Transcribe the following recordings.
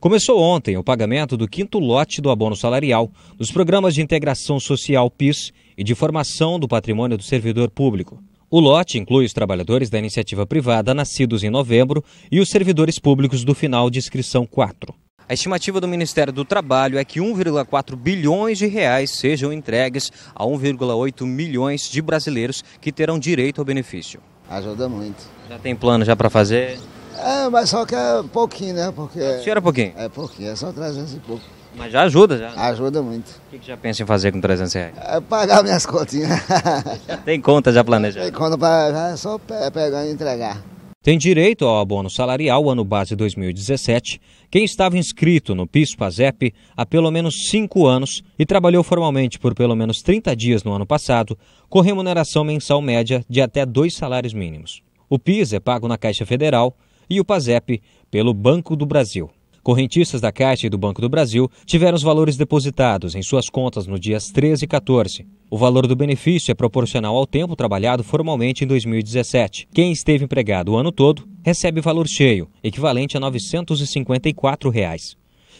Começou ontem o pagamento do quinto lote do abono salarial dos programas de integração social PIS e de formação do patrimônio do servidor público. O lote inclui os trabalhadores da iniciativa privada nascidos em novembro e os servidores públicos do final de inscrição 4. A estimativa do Ministério do Trabalho é que 1,4 bilhões de reais sejam entregues a 1,8 milhões de brasileiros que terão direito ao benefício. Ajuda muito. Já tem plano já para fazer? É, mas só que é pouquinho, né? Porque Se era é pouquinho. é pouquinho, é só 300 e pouco. Mas já ajuda, já. Ajuda muito. O que, que já pensa em fazer com 300 reais? É pagar minhas continhas. Já tem conta já E planejada. quando pagar, é só pegar e entregar. Tem direito ao abono salarial ano base 2017 quem estava inscrito no PIS-PASEP há pelo menos 5 anos e trabalhou formalmente por pelo menos 30 dias no ano passado, com remuneração mensal média de até dois salários mínimos. O PIS é pago na Caixa Federal e o PASEP pelo Banco do Brasil. Correntistas da Caixa e do Banco do Brasil tiveram os valores depositados em suas contas no dias 13 e 14. O valor do benefício é proporcional ao tempo trabalhado formalmente em 2017. Quem esteve empregado o ano todo recebe valor cheio, equivalente a R$ 954. Reais.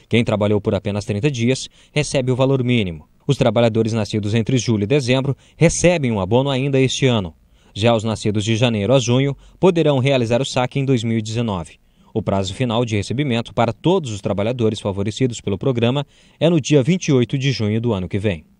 Quem trabalhou por apenas 30 dias recebe o valor mínimo. Os trabalhadores nascidos entre julho e dezembro recebem um abono ainda este ano. Já os nascidos de janeiro a junho poderão realizar o saque em 2019. O prazo final de recebimento para todos os trabalhadores favorecidos pelo programa é no dia 28 de junho do ano que vem.